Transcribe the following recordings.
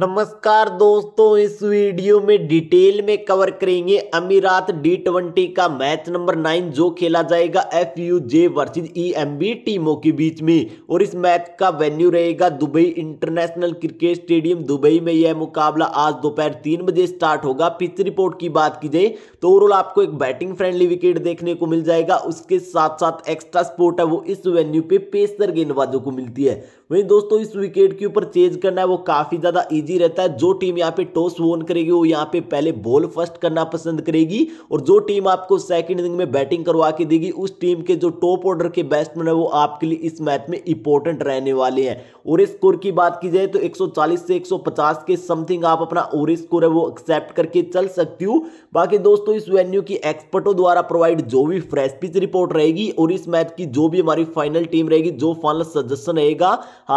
नमस्कार दोस्तों इस वीडियो में डिटेल में कवर करेंगे अमीरात डी ट्वेंटी का मैच नंबर नाइन जो खेला जाएगा F U J versus E M B टीमों के बीच में और इस मैच का वेन्यू रहेगा Dubai International Cricket Stadium Dubai में यह मुकाबला आज दोपहर तीन बजे स्टार्ट होगा पिच रिपोर्ट की बात की जाए तो ओवरऑल आपको एक बैटिंग फ्रेंडली विकेट देखने को मिल जाएगा उसके साथ साथ एक्स्ट्रा स्पोर्ट है वो इस वेन्यू पे पेसर गेंदबाजों को मिलती है वही दोस्तों इस विकेट के ऊपर चेज करना है वो काफी ज्यादा ईजी इजी रहता है जो टीम यहाँ पे टॉस वोन करेगी वो यहाँ पे पहले बॉल फर्स्ट करना पसंद करेगी और जो टीम आपको सेकंड इनिंग में बैटिंग करवा के देगी उस टीम के जो टॉप ऑर्डर के बैट्समैन है वो आपके लिए इस मैच में इंपॉर्टेंट रहने वाले हैं और स्कोर की बात की जाए तो एक से एक के समथिंग आप अपना और स्कोर है वो एक्सेप्ट करके चल सकती हूँ बाकी दोस्तों इस वेन्यू की एक्सपर्टों द्वारा प्रोवाइड जो भी फ्रेश पिच रिपोर्ट रहेगी और इस मैच की जो भी हमारी फाइनल टीम रहेगी जो फाइनल सजेशन रहेगा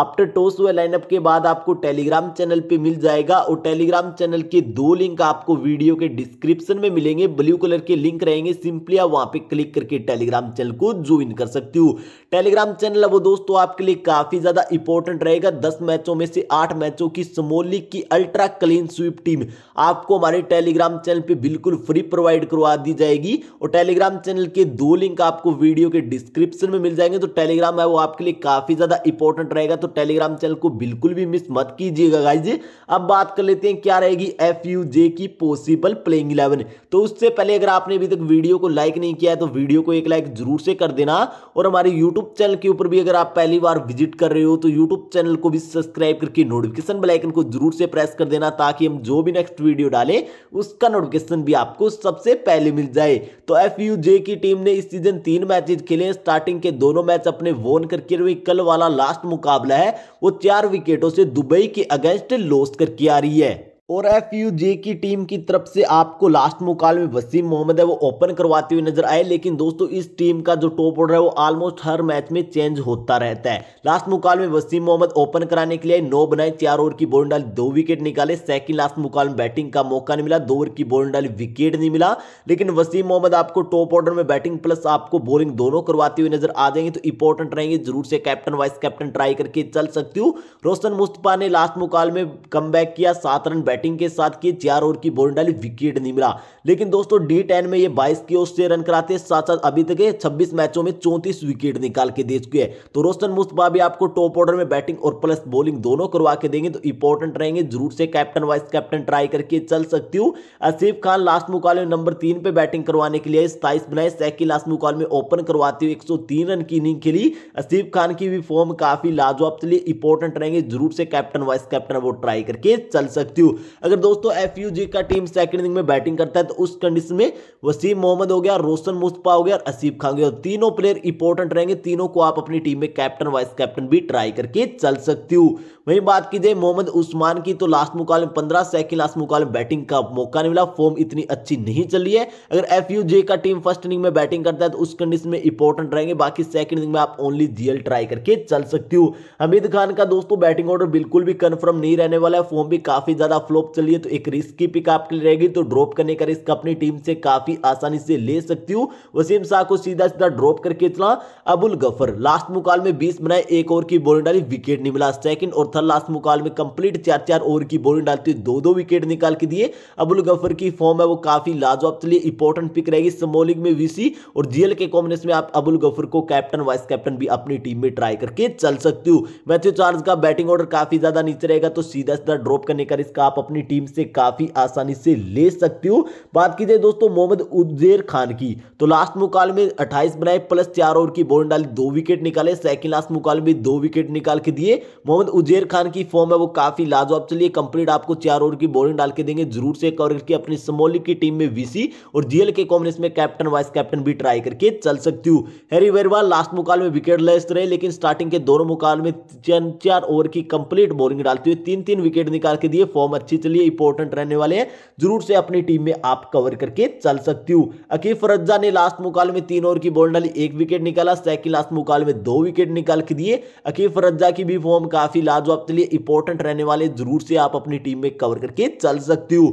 आफ्टर टॉस हुए लाइनअप के बाद आपको टेलीग्राम चैनल पे मिल जाएगा और टेलीग्राम चैनल के दो लिंक आपको वीडियो के डिस्क्रिप्शन में मिलेंगे ब्लू कलर के लिंक रहेंगे सिंपली आप वहां पे क्लिक करके टेलीग्राम चैनल को ज्वाइन कर सकते हो टेलीग्राम चैनल वो दोस्तों आपके लिए काफी ज्यादा इंपॉर्टेंट रहेगा दस मैचों में से आठ मैचों की स्मॉल लीग की अल्ट्रा क्लीन स्वीप टीम आपको हमारे टेलीग्राम चैनल पर बिल्कुल फ्री प्रोवाइड करवा दी जाएगी और टेलीग्राम चैनल के दो लिंक आपको वीडियो के डिस्क्रिप्शन में मिल जाएंगे तो टेलीग्राम है वो आपके लिए काफी ज्यादा इंपॉर्टेंट रहेगा तो टेलीग्राम चैनल को बिल्कुल भी मिस मत कीजिएगा गाइजी अब बात कर लेते हैं क्या रहेगी एफ यू जे की पॉसिबल प्लेइंग इलेवन तो उससे पहले अगर आपने अभी तक वीडियो को लाइक नहीं किया है तो वीडियो को एक लाइक जरूर से कर देना और हमारे यूट्यूब चैनल के ऊपर भी अगर आप पहली बार विजिट कर रहे हो तो यूट्यूब चैनल को भी सब्सक्राइब करके नोटिफिकेशन बेलाइकन को जरूर से प्रेस कर देना ताकि हम जो भी नेक्स्ट वीडियो डालें उसका नोटिफिकेशन भी आपको सबसे पहले मिल जाए तो एफ यू जे की टीम ने इस सीजन तीन मैचेज खेले स्टार्टिंग के दोनों मैच अपने वोन करके कल वाला लास्ट मुकाबला है वो चार विकेटों से दुबई के अगेंस्ट लोस्ट करके आ रही है और एफ यू जे की टीम की तरफ से आपको लास्ट मुकाल में वसीम मोहम्मद है वो ओपन करवाते हुए नजर आए लेकिन दोस्तों इस टीम का जो टॉप ऑर्डर है वो ऑलमोस्ट हर मैच में चेंज होता रहता है लास्ट मुकाल में वसीम मोहम्मद ओपन कराने के लिए नौ बनाए चार ओवर की बॉल डाली दो विकेट निकाले सेकंड लास्ट मुकाल में बैटिंग का मौका नहीं मिला दो ओवर की बॉल डाली विकेट नहीं मिला लेकिन वसीम मोहम्मद आपको टॉप ऑर्डर में बैटिंग प्लस आपको बॉलिंग दोनों करवाते हुए नजर आ जाएंगे तो इंपॉर्टेंट रहेंगे जरूर से कैप्टन वाइस कैप्टन ट्राई करके चल सकती हूँ रोशन मुस्तफा ने लास्ट मुकाल में कम किया सात रन बैटिंग बैटिंग के साथ किए चार ओवर की बॉल डाली विकेट नहीं मिला लेकिन दोस्तों डी टेन में ये बाईस की ओर से रन कराते साथ साथ अभी तक छब्बीस मैचों में चौंतीस विकेट निकाल के दे चुके हैं तो रोस्टन मुस्तफा भी आपको टॉप ऑर्डर में बैटिंग और प्लस बॉलिंग दोनों करवा के देंगे तो इंपॉर्टेंट रहेंगे जरूर से कैप्टन वाइस कैप्टन ट्राई करके चल सकती हूँ आसिफ खान लास्ट मुकाबले में नंबर तीन पे बैटिंग करवाने के लिए सताइस बनाए सैकी लास्ट मुकाबले में ओपन करवाती हुए एक रन की इनिंग खेली आसिफ खान की भी फॉर्म काफी लाजवाब चलिए इंपॉर्टेंट रहेंगे जरूर से कैप्टन वाइस कैप्टन वो ट्राई करके चल सकती हूँ अगर दोस्तों एफ का टीम सेकंड इनिंग में बैटिंग करता है तो उस कंडीशन में वसीम मोहम्मद हो गया रोशन मुस्तफा हो गया और असीफ खान गया तीनों प्लेयर इंपॉर्टेंट रहेंगे तीनों को आप अपनी टीम में कैप्टन वाइस कैप्टन भी ट्राई करके चल सकती हो वहीं बात की जाए मोहम्मद उस्मान की तो लास्ट मुकाबले में पंद्रह सेकंड लास्ट मुकाबले में बैटिंग का मौका नहीं मिला फॉर्म इतनी अच्छी नहीं चली है अगर एफ का टीम फर्स्ट इनिंग में बैटिंग करता है तो उस कंडीशन में इंपॉर्टेंट रहेंगे बाकी सेकंड इनिंग में आप ओनली जीएल ट्राई करके चल सकती हो हमीद खान का दोस्तों बैटिंग ऑर्डर बिल्कुल भी कंफर्म नहीं रहने वाला है फॉर्म भी काफी ज्यादा फ्लॉप चलिए तो एक रिस्की पिक आपके लिए रहेगी तो ड्रॉप करने का रिस्क अपनी टीम से काफी आसानी से ले सकती हूँ वसीम शाह को सीधा सीधा ड्रॉप करके चला अबुल गफर लास्ट मुकाल में बीस बनाए एक ओवर की बॉलिंग डाली विकेट नहीं मिला सेकंड और थर्ड लास्ट मुकाल में कंप्लीट चार चार ओवर की बॉलिंग डालती दो दो विकेट निकाल के दिए अबुल गफर की फॉर्म है वो काफी लाजवाब चलिए इंपॉर्टेंट पिक रहेगी समोलिंग में वीसी और जीएल के कॉम्बिनेशन में आप अबुल गफर को कैप्टन वाइस कैप्टन भी अपनी टीम में ट्राई करके चल सकती हूँ मैथ्यू चार्ज का बैटिंग ऑर्डर काफी ज्यादा नीचे रहेगा तो सीधा सीधा ड्रॉप करने का रिस्क आप अपनी टीम से काफ़ी आसानी से ले सकते हो बात की जाए दोस्तों मोहम्मद उजेर खान की तो लास्ट मुकाल में अट्ठाईस बनाए प्लस चार ओवर की बॉल डाली दो विकेट निकाले सेकंड लास्ट मुकाल में दो विकेट निकाल के दिए मोहम्मद उजेर खान की फॉर्म है वो काफ़ी लाजवाब चलिए कंप्लीट आपको चार ओवर की बॉलिंग डाल के देंगे जरूर से कवर करके अपनी समोली की टीम में वीसी और जीएल के कॉम्बिनेशन में कैप्टन वाइस कैप्टन भी ट्राई करके चल सकती हूँ हेरी वेरवाल लास्ट मुकाल में विकेट लेस रहे लेकिन स्टार्टिंग के दोनों मुकाल में चार ओवर की कंप्लीट बॉलिंग डालते हुए तीन तीन विकेट निकाल के दिए फॉर्म अच्छा अच्छी चलिए इंपॉर्टेंट रहने वाले हैं जरूर से अपनी टीम में आप कवर करके चल सकती हूँ अकीफ रज्जा ने लास्ट मुकाल में तीन ओवर की बॉल डाली एक विकेट निकाला सेकंड लास्ट मुकाल में दो विकेट निकाल के दिए अकीफ रज्जा की भी फॉर्म काफी लाजवाब चलिए इंपॉर्टेंट रहने वाले जरूर से आप अपनी टीम में कवर करके चल सकती हूँ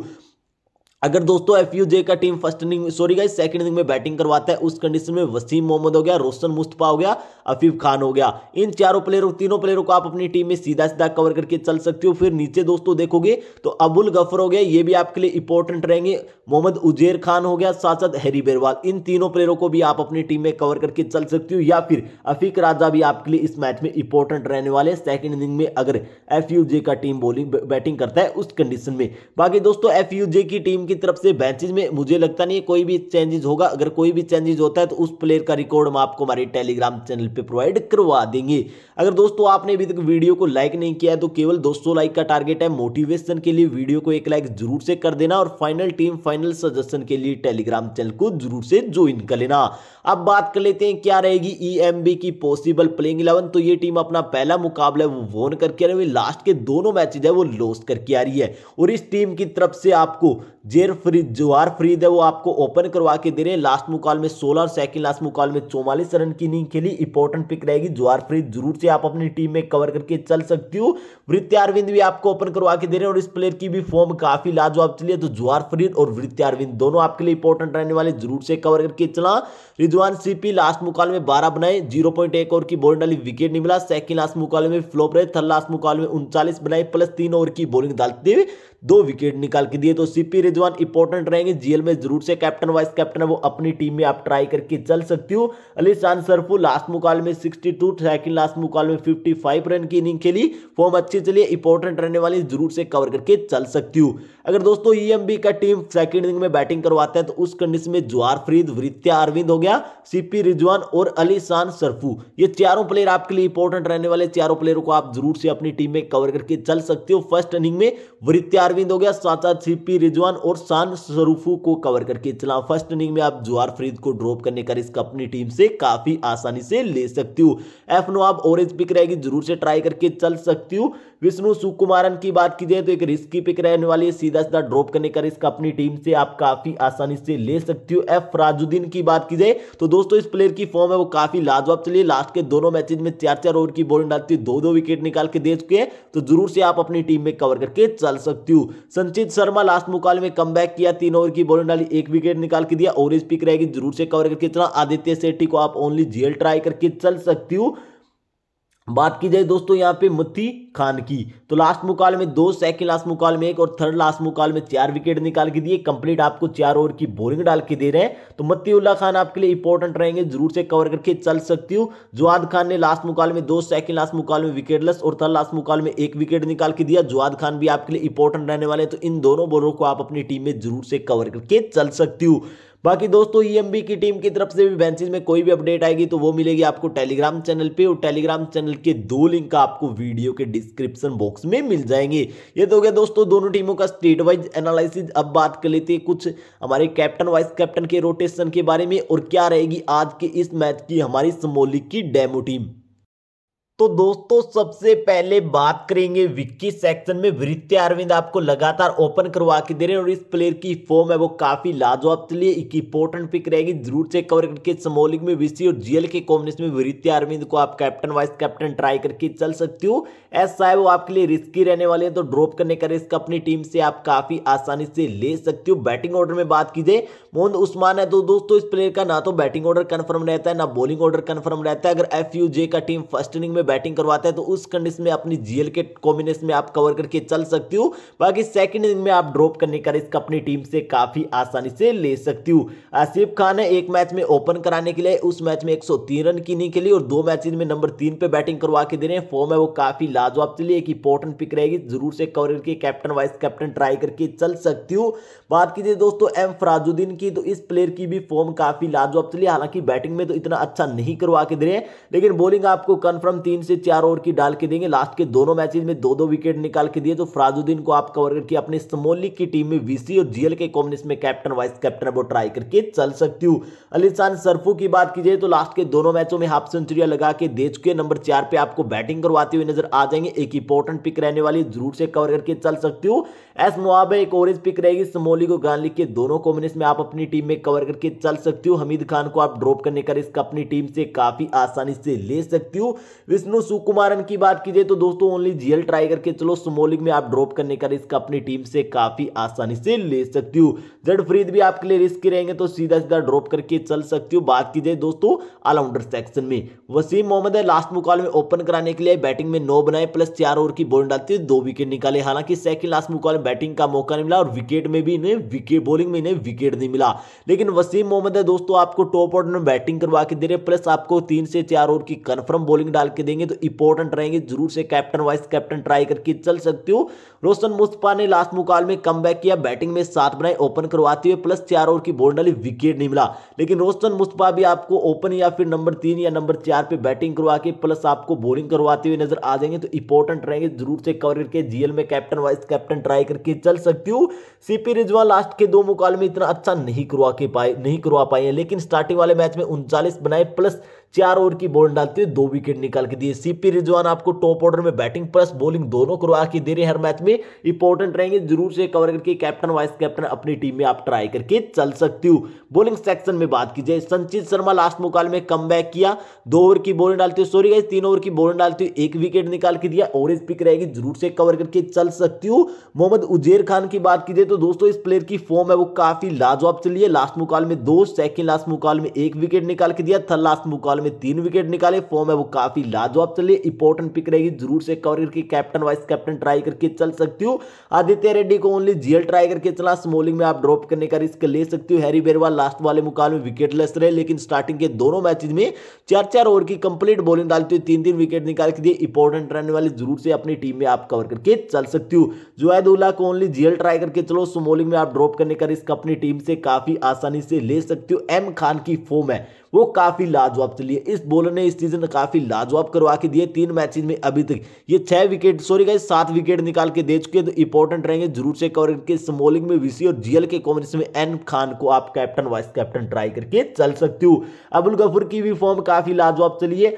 अगर दोस्तों एफ यू जे का team first inning sorry guys second inning में बैटिंग करवाता है उस कंडीशन में वसीम मोहम्मद हो गया रोशन मुस्तफा हो गया अफीफ खान हो गया इन चारों प्लेयरों तीनों प्लेयरों को आप अपनी टीम में सीधा सीधा कवर करके चल सकते हो फिर नीचे दोस्तों देखोगे तो अबुल गफर हो गया ये भी आपके लिए इंपॉर्टेंट रहेंगे मोहम्मद उजेर खान हो गया साथ साथ हैरी बेरवाल इन तीनों प्लेयरों को भी आप अपनी टीम में कवर करके चल सकते हो या फिर अफीक राजा भी आपके लिए इस मैच में इंपॉर्टेंट रहने वाले हैं सेकेंड इनिंग में अगर एफ का टीम बॉलिंग बैटिंग करता है उस कंडीशन में बाकी दोस्तों एफ की टीम की तरफ से बेंचेज में मुझे लगता नहीं है कोई भी चेंजेस होगा अगर कोई भी चेंजेस होता है तो उस प्लेयर का रिकॉर्ड हम आपको हमारे टेलीग्राम चैनल पे प्रोवाइड करवा देंगे अगर दोस्तों आपने अभी तक वीडियो को लाइक नहीं किया है तो केवल 200 लाइक का टारगेट है मोटिवेशन के लिए वीडियो को एक लाइक जरूर से कर देना और फाइनल टीम फाइनल सजेशन के लिए टेलीग्राम चैनल को जरूर से ज्वाइन कर लेना अब बात कर लेते हैं क्या रहेगी ई e की पॉसिबल प्लेइंग इलेवन तो ये टीम अपना पहला मुकाबला है वो वोन करके आ रही है लास्ट के दोनों मैचेज है वो लॉस करके आ रही है और इस टीम की तरफ से आपको जेर फरीद जवार फ्रीज है वो आपको ओपन करवा के दे रहे हैं लास्ट मुकाल में सोलह और सेकंड लास्ट मुकाल में चौवालीस रन की इनिंग खेली इंपॉर्टेंट पिक रहेगी जवार फ्रीज जरूर से आप अपनी टीम में कवर करके चल सकती हो वृत्यारविंद भी आपको ओपन करवा के दे रहे हैं और इस प्लेयर की भी फॉर्म काफी लाजवाब चली है तो जवार फ्रीज और वृत्यारविंद दोनों आपके लिए इंपॉर्टेंट रहने वाले जरूर से कवर करके चला रिजवान सीपी लास्ट मुकाल में बारह बनाए जीरो पॉइंट एक ओवर की बॉलिंग डाली विकेट नहीं मिला सेकंड लास्ट मुकाल में फ्लोप रहे थर्ड लास्ट मुकाल में उनचालीस बनाए प्लस तीन ओवर की बॉलिंग डालते हुए दो विकेट निकाल के दिए तो सीपी रिजवान इंपॉर्टेंट रहेंगे जीएल में जरूर से कैप्टन वाइस कैप्टन है वो अपनी टीम में आप ट्राई करके चल सकती हो अली शान सरफू लास्ट मुकाल में सिक्सटी टू सेकंड लास्ट मुकाल में फिफ्टी फाइव रन की इनिंग खेली फॉर्म अच्छी चली इंपॉर्टेंट रहने वाली जरूर से कवर करके चल सकती हूँ अगर दोस्तों ई e का टीम सेकंड इनिंग में बैटिंग करवाते हैं तो उस कंडीशन में जुआर फरीद वृत्या अरविंद हो गया सीपी रिजवान और अली शान सरफू ये चारों प्लेयर आपके लिए इंपॉर्टेंट रहने वाले चारों प्लेयरों को आप जरूर से अपनी टीम में कवर करके चल सकते हो फर्स्ट इनिंग में वृत्या अरविंद हो गया साथ साथ सीपी रिजवान और शान स्वरूफू को कवर करके चला फर्स्ट इनिंग में आप जुआर फरीद को ड्रॉप करने का रिस्क अपनी टीम से काफी आसानी से ले सकती हूँ एफ नो आप ऑरेंज पिक रहेगी जरूर से ट्राई करके चल सकती हूँ विष्णु सुकुमारन की बात की जाए तो एक रिस्की पिक रहने वाली है सीधा सीधा ड्रॉप करने का रिस्क अपनी टीम से आप काफी आसानी से ले सकती हो एफ राजुद्दीन की बात की जाए तो दोस्तों इस प्लेयर की फॉर्म है वो काफी लाजवाब चली लास्ट के दोनों मैचेज में चार चार ओवर की बॉलिंग डालती है दो दो विकेट निकाल के दे चुके हैं तो जरूर से आप अपनी टीम में कवर करके चल सकती हो संचित शर्मा लास्ट मुकाबले में कम किया तीन ओवर की बॉलिंग डाली एक विकेट निकाल के दिया ओवरेज पिक रहेगी जरूर से कवर करके चला आदित्य सेट्टी को आप ओनली जेल ट्राई करके चल सकती हो बात की जाए दोस्तों यहाँ पे मुत्ती खान की तो लास्ट मुकाल में दो सेकंड लास्ट मुकाल में एक और थर्ड लास्ट मुकाल में चार विकेट निकाल के दिए कंप्लीट आपको चार ओवर की बोलिंग डाल के दे रहे हैं तो मत्तीउल्ला खान आपके लिए इंपॉर्टेंट रहेंगे जरूर से कवर करके चल सकती हूँ जुआद खान ने लास्ट मुकाल में दो सेकंड लास्ट मुकाल में विकेट और थर्ड लास्ट मुकाल में एक विकेट निकाल के दिया जुआद खान भी आपके लिए इंपॉर्टेंट रहने वाले तो इन दोनों बोलरों को आप अपनी टीम में जरूर से कवर करके चल सकती हूँ बाकी दोस्तों ईएमबी e की टीम की तरफ से भी बेंचेज में कोई भी अपडेट आएगी तो वो मिलेगी आपको टेलीग्राम चैनल पे और टेलीग्राम चैनल के दो लिंक आपको वीडियो के डिस्क्रिप्शन बॉक्स में मिल जाएंगे ये तो हो गया दोस्तों दोनों टीमों का स्टेट वाइज एनालिसिस अब बात कर लेते हैं कुछ हमारे कैप्टन वाइस कैप्टन के रोटेशन के बारे में और क्या रहेगी आज के इस मैच की हमारी समोली की डेमो टीम तो दोस्तों सबसे पहले बात करेंगे विक्की सेक्शन में वृत्ति अरविंद आपको लगातार ओपन करवा के दे रहे हैं और इस प्लेयर की फॉर्म है वो काफी लाजवाब चलिए एक इंपॉर्टेंट पिक रहेगी जरूर चेक कवर करके समोलिंग में विसी और जीएल के कॉम्बिनेशन में वृत्ति अरविंद को आप कैप्टन वाइस कैप्टन ट्राई करके चल सकते हो ऐसा है वो आपके लिए रिस्की रहने वाले हैं तो ड्रॉप करने का रिस्क अपनी टीम से आप काफी आसानी से ले सकते हो बैटिंग ऑर्डर में बात कीजिए मोहन उस्मान है तो दोस्तों इस प्लेयर का ना तो बैटिंग ऑर्डर कन्फर्म रहता है ना बॉलिंग ऑर्डर कन्फर्म रहता है अगर एफ का टीम फर्स्ट इनिंग में बैटिंग करवाता है तो उस कंडीशन में अपनी जीएल के कॉम्बिनेशन में आप कवर करके चल सकती हो बाकी सेकंड इनिंग में आप ड्रॉप करने का रिस्क अपनी टीम से काफी आसानी से ले सकती हो आसिफ खान है एक मैच में ओपन कराने के लिए उस मैच में एक रन की इनिंग खेली और दो मैच में नंबर तीन पर बैटिंग करवा के दे रहे हैं फॉर्म है वो काफी लाजवाब चली एक इंपॉर्टेंट पिक रहेगी जरूर से कवर करके कैप्टन वाइस कैप्टन ट्राई करके चल सकती हो बात कीजिए दोस्तों एम फराजुद्दीन की तो इस प्लेयर की भी फॉर्म काफी लाजवाब चली हालांकि बैटिंग में तो इतना अच्छा नहीं करवा के दे रहे हैं लेकिन बॉलिंग आपको कंफर्म तीन तीन से चार ओवर की डाल के देंगे लास्ट के दोनों मैचेज में दो दो विकेट निकाल के दिए तो फराजुद्दीन को आप कवर करके अपने स्मोलिक की टीम में वीसी और जीएल के कॉम्बिनेशन में कैप्टन वाइस कैप्टन वो ट्राई करके चल सकती हूँ अलीसान सरफू की बात की जाए तो लास्ट के दोनों मैचों में हाफ सेंचुरिया लगा के दे चुके नंबर चार पे आपको बैटिंग करवाते हुए नजर आ जाएंगे एक इंपॉर्टेंट पिक रहने वाली जरूर से कवर करके चल सकती हूँ एस मुआब एक ओरेंज पिक रहेगी समोली को गान लिख के दोनों कॉम्बिनेशन में आप अपनी टीम में कवर करके चल सकती हूँ हमीद खान को आप ड्रॉप करने का रिस्क अपनी टीम से काफी आसानी से ले सकती हूँ विष्णु सुकुमारन की बात कीजिए तो दोस्तों ओनली जीएल ट्राई करके चलो सुमो में आप ड्रॉप करने का रिस्क अपनी टीम से काफी आसानी से ले सकती हूँ जड फ्रीद भी आपके लिए रिस्क रहेंगे तो सीधा सीधा ड्रॉप करके चल सकती हूँ बात की जाए दोस्तों ऑलराउंडर सेक्शन में वसीम मोहम्मद है लास्ट मुकाबले में ओपन कराने के लिए बैटिंग में नौ बनाए प्लस चार ओवर की बॉल डालती है दो विकेट निकाले हालांकि सेकंड लास्ट मुकाबले बैटिंग का मौका नहीं मिला और विकेट में भी इन्हें विकेट बॉलिंग में इन्हें विकेट नहीं मिला लेकिन वसीम मोहम्मद है दोस्तों आपको टॉप ऑर्डर में बैटिंग करवा के दे रहे प्लस आपको तीन से चार ओवर की कन्फर्म बॉलिंग डाल के देंगे रहेंगे तो इंपॉर्टेंट रहेंगे जरूर से कैप्टन वाइस कैप्टन ट्राई करके चल सकते हो रोशन मुस्तफा ने लास्ट मुकाल में कम किया बैटिंग में सात बनाए ओपन करवाते हुए प्लस चार ओवर की डाली विकेट नहीं मिला लेकिन रोशन मुस्तफा भी आपको ओपन या फिर नंबर तीन या नंबर चार पर बैटिंग करवा के प्लस आपको बॉलिंग करवाते हुए नजर आ जाएंगे तो इंपॉर्टेंट रहेंगे जरूर से कवर करके जीएल में कैप्टन वाइस कैप्टन ट्राई करके चल सकती हूँ सीपी रिजवा लास्ट के दो मुकाल में इतना अच्छा नहीं करवा के पाए नहीं करवा पाए लेकिन स्टार्टिंग वाले मैच में उनचालीस बनाए प्लस चार ओवर की बॉल डालते हुए दो विकेट निकाल के दिए सीपी रिजवान आपको टॉप ऑर्डर में बैटिंग प्लस बॉलिंग दोनों करवा के दे रहे हैं हर मैच में इंपॉर्टेंट रहेंगे जरूर से कवर करके कैप्टन वाइस कैप्टन अपनी टीम में आप ट्राई करके चल सकती हो बॉलिंग सेक्शन में बात की जाए संचित शर्मा लास्ट मुकाल में कम किया दो ओवर की बॉलिंग डालते हुए सॉरी तीन ओवर की बॉल डालते हुए एक विकेट निकाल के दिया ओवरेज पिक रहेगी जरूर से कवर करके चल सकती हो मोहम्मद उजेर खान की बात की जाए तो दोस्तों इस प्लेयर की फॉर्म है वो काफी लाजवाब चली है लास्ट मुकाल में दो सेकंड लास्ट मुकाल में एक विकेट निकाल के दिया थर्ड लास्ट मुकाल बॉल में तीन विकेट निकाले फॉर्म है वो काफी लाजवाब चले इंपॉर्टेंट पिक रहेगी जरूर से कवर करके कैप्टन वाइस कैप्टन ट्राई करके चल सकती हो आदित्य रेड्डी को ओनली जीएल ट्राई करके चला स्मोलिंग में आप ड्रॉप करने का रिस्क ले सकती हो हैरी बेरवाल लास्ट वाले मुकाबले में विकेटलेस रहे लेकिन स्टार्टिंग के दोनों मैचेज में चार चार ओवर की कंप्लीट बॉलिंग डालती हुई तीन तीन विकेट निकाल के दिए इंपॉर्टेंट रहने वाले जरूर से अपनी टीम में आप कवर करके चल सकती हो जुआद उल्ला को ओनली जीएल ट्राई करके चलो स्मोलिंग में आप ड्रॉप करने का रिस्क अपनी टीम से काफी आसानी से ले सकती हो एम खान की फॉर्म है वो काफ़ी लाजवाब चली है इस बॉलर ने इस सीजन काफ़ी लाजवाब करवा के दिए तीन मैचेज में अभी तक ये छह विकेट सॉरी गाइज सात विकेट निकाल के दे चुके तो इंपॉर्टेंट रहेंगे जरूर से कवर करके स्मॉलिंग में विसी और जीएल के कॉम्बिनेशन में एन खान को आप कैप्टन वाइस कैप्टन ट्राई करके चल सकते हो अबुल गफूर की भी फॉर्म काफ़ी लाजवाब चली है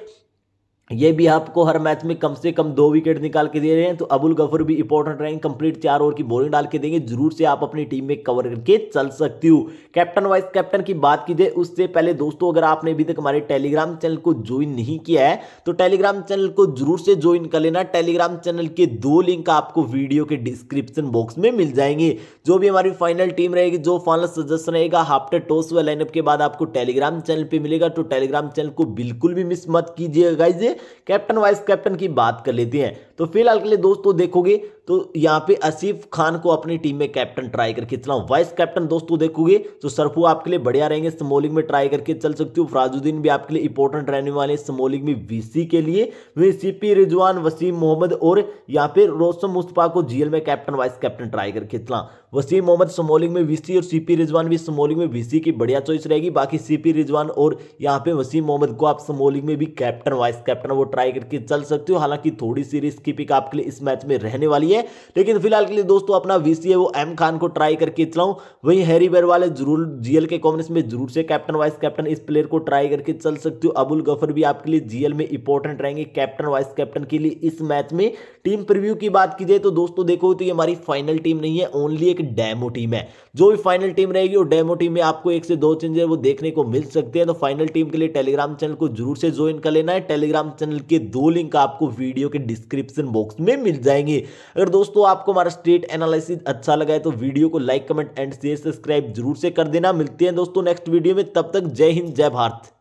ये भी आपको हर मैच में कम से कम दो विकेट निकाल के दे रहे हैं तो अबुल गफर भी इंपॉर्टेंट रहेंगे कंप्लीट चार ओवर की बॉलिंग डाल के देंगे जरूर से आप अपनी टीम में कवर करके चल सकती हो कैप्टन वाइस कैप्टन की बात की जाए उससे पहले दोस्तों अगर आपने अभी तक हमारे टेलीग्राम चैनल को ज्वाइन नहीं किया है तो टेलीग्राम चैनल को जरूर से ज्वाइन कर लेना टेलीग्राम चैनल के दो लिंक आपको वीडियो के डिस्क्रिप्शन बॉक्स में मिल जाएंगे जो भी हमारी फाइनल टीम रहेगी जो फाइनल सजेशन रहेगा हाफ्टर टॉस व लाइनअप के बाद आपको टेलीग्राम चैनल पर मिलेगा तो टेलीग्राम चैनल को बिल्कुल भी मिस मत कीजिएगा इसे कैप्टन वाइस कैप्टन की बात कर लेते हैं तो फिलहाल के लिए दोस्तों देखोगे तो यहाँ पे असीफ खान को अपनी टीम में कैप्टन ट्राई करके चलाऊँ वाइस कैप्टन दोस्तों देखोगे तो सरफू आपके लिए बढ़िया रहेंगे स्मोलिंग में ट्राई करके चल सकती हो फराजुद्दीन भी आपके लिए इंपॉर्टेंट रहने वाले हैं स्मोलिंग में वीसी के लिए वहीं सीपी रिजवान वसीम मोहम्मद और यहाँ पे रोशन मुस्तफा को जीएल में कैप्टन वाइस कैप्टन ट्राई करके चला वसीम मोहम्मद स्मोलिंग में वीसी और सीपी रिजवान भी स्मोलिंग में वीसी की बढ़िया चॉइस रहेगी बाकी सीपी रिजवान और यहाँ पे वसीम मोहम्मद को आप स्मोलिंग में भी कैप्टन वाइस कैप्टन वो ट्राई करके चल सकते हो हालांकि थोड़ी सी रिस्क दीपिका आपके लिए इस मैच में रहने वाली है लेकिन फिलहाल के लिए दोस्तों अपना वीसी है वो एम खान को ट्राई करके चला हूँ वहीं हैरी बेर वाले जरूर जीएल के कॉम्बिनेशन में जरूर से कैप्टन वाइस कैप्टन इस प्लेयर को ट्राई करके चल सकते हो अबुल गफर भी आपके लिए जीएल में इंपॉर्टेंट रहेंगे कैप्टन वाइस कैप्टन के लिए इस मैच में टीम प्रिव्यू की बात की जाए तो दोस्तों देखो तो ये हमारी फाइनल टीम नहीं है ओनली एक डेमो टीम है जो भी फाइनल टीम रहेगी वो डेमो टीम में आपको एक से दो चेंजेस वो देखने को मिल सकते हैं तो फाइनल टीम के लिए टेलीग्राम चैनल को जरूर से ज्वाइन कर लेना है टेलीग्राम चैनल के दो लिंक आपको वीडियो के डिस्क्रिप्शन डिस्क्रिप्शन बॉक्स में मिल जाएंगे अगर दोस्तों आपको हमारा स्टेट एनालिसिस अच्छा लगा है तो वीडियो को like comment and share subscribe जरूर से कर देना मिलते हैं दोस्तों नेक्स्ट वीडियो में तब तक जय हिंद जय भारत